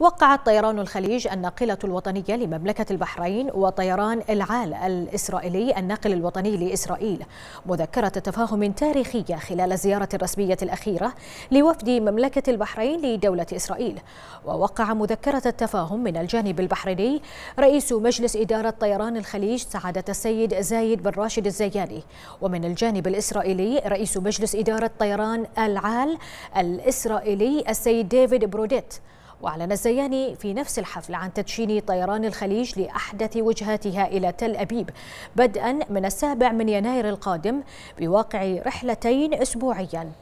وقعت طيران الخليج الناقلة الوطنية لمملكة البحرين وطيران العال الإسرائيلي الناقل الوطني لإسرائيل مذكرة تفاهم تاريخية خلال الزيارة الرسمية الأخيرة لوفد مملكة البحرين لدولة إسرائيل ووقع مذكرة التفاهم من الجانب البحريني رئيس مجلس إدارة طيران الخليج سعادة السيد زايد بن راشد الزياني ومن الجانب الإسرائيلي رئيس مجلس إدارة طيران العال الإسرائيلي السيد ديفيد بروديت وأعلن الزياني في نفس الحفل عن تدشين طيران الخليج لأحدث وجهاتها إلى تل أبيب بدءا من السابع من يناير القادم بواقع رحلتين أسبوعيا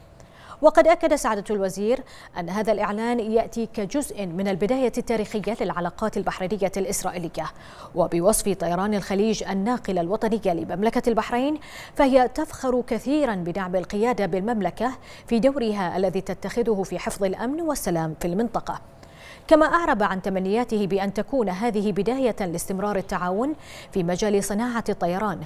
وقد أكد سعادة الوزير أن هذا الإعلان يأتي كجزء من البداية التاريخية للعلاقات البحرينية الإسرائيلية وبوصف طيران الخليج الناقلة الوطنية لمملكة البحرين فهي تفخر كثيرا بدعم القيادة بالمملكة في دورها الذي تتخذه في حفظ الأمن والسلام في المنطقة كما أعرب عن تمنياته بأن تكون هذه بداية لاستمرار التعاون في مجال صناعة الطيران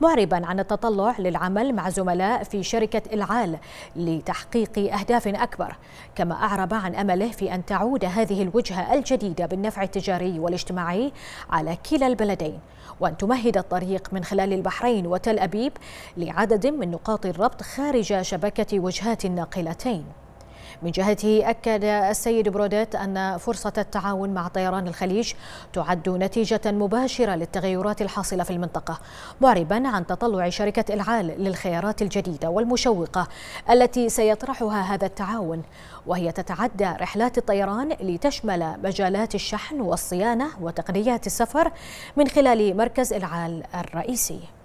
معربا عن التطلع للعمل مع زملاء في شركة العال لتحقيق أهداف أكبر كما أعرب عن أمله في أن تعود هذه الوجهة الجديدة بالنفع التجاري والاجتماعي على كلا البلدين وأن تمهد الطريق من خلال البحرين وتل أبيب لعدد من نقاط الربط خارج شبكة وجهات الناقلتين من جهته أكد السيد بروديت أن فرصة التعاون مع طيران الخليج تعد نتيجة مباشرة للتغيرات الحاصلة في المنطقة معربا عن تطلع شركة العال للخيارات الجديدة والمشوقة التي سيطرحها هذا التعاون وهي تتعدى رحلات الطيران لتشمل مجالات الشحن والصيانة وتقنيات السفر من خلال مركز العال الرئيسي